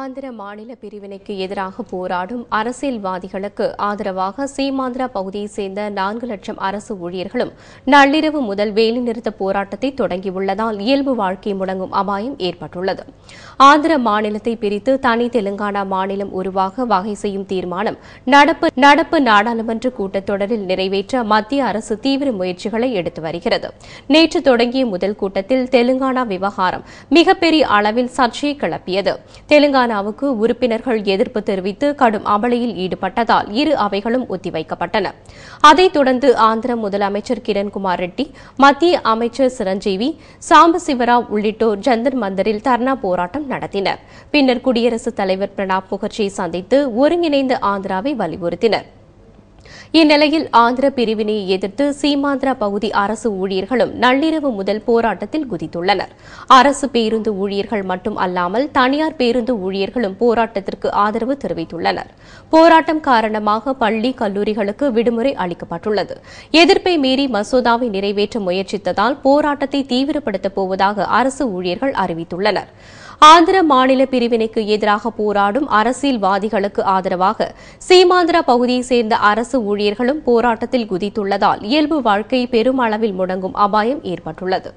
ஆந்திர மாநில பிரிவினைக்கு எதிராக போராடும் அரசியல்வாதிகளுக்கு ஆதரவாக சீமாந்திரா பகுதியைச் சேர்ந்த நான்கு லட்சம் அரசு ஊழியர்களும் நள்ளிரவு முதல் வேலைநிறுத்த போராட்டத்தை தொடங்கியுள்ளதால் இயல்பு வாழ்க்கை முடங்கும் அபாயம் ஏற்பட்டுள்ளது ஆந்திர மாநிலத்தை பிரித்து தனி தெலுங்கானா மாநிலம் உருவாக வகை செய்யும் தீர்மானம் நடப்பு நடப்பு நாடாளுமன்ற கூட்டத்தொடரில் நிறைவேற்ற மத்திய அரசு தீவிர முயற்சிகளை எடுத்து வருகிறது நேற்று தொடங்கிய முதல் கூட்டத்தில் தெலுங்கானா விவகாரம் மிகப்பெரிய அளவில் சர்ச்சையை கிளப்பியது தெலுங்கானா தெலங்கானாவுக்கு உறுப்பினர்கள் எதிர்ப்பு தெரிவித்து கடும் அமளியில் ஈடுபட்டதால் இரு அவைகளும் ஒத்திவைக்கப்பட்டன அதைத் தொடர்ந்து ஆந்திர முதலமைச்சர் கிரண்குமார் ரெட்டி மத்திய அமைச்சர் சிரஞ்சீவி சாம்பு சிவராவ் உள்ளிட்டோர் ஜந்தர் மந்தரில் தர்ணா போராட்டம் நடத்தினர் பின்னர் குடியரசுத் தலைவர் பிரணாப் முகர்ஜியை சந்தித்து ஒருங்கிணைந்த ஆந்திராவை வலியுறுத்தினா் இந்நிலையில் ஆந்திர பிரிவினையை எதிர்த்து சீமாந்திரா பகுதி அரசு ஊழியர்களும் நள்ளிரவு முதல் போராட்டத்தில் குதித்துள்ளனர் அரசு பேருந்து ஊழியர்கள் மட்டும் அல்லாமல் தனியார் பேருந்து ஊழியர்களும் போராட்டத்திற்கு ஆதரவு தெரிவித்துள்ளனர் போராட்டம் காரணமாக பள்ளி கல்லூரிகளுக்கு விடுமுறை அளிக்கப்பட்டுள்ளது எதிர்ப்பை மீறி மசோதாவை நிறைவேற்ற முயற்சித்ததால் போராட்டத்தை தீவிரப்படுத்தப் போவதாக அரசு ஊழியர்கள் அறிவித்துள்ளனா் ஆந்திர மாநில பிரிவினைக்கு எதிராக போராடும் அரசியல்வாதிகளுக்கு ஆதரவாக சீமாந்திர பகுதியைச் சேர்ந்த அரசு ஊழியர்களும் போராட்டத்தில் குதித்துள்ளதால் இயல்பு வாழ்க்கை பெருமளவில் முடங்கும் அபாயம் ஏற்பட்டுள்ளது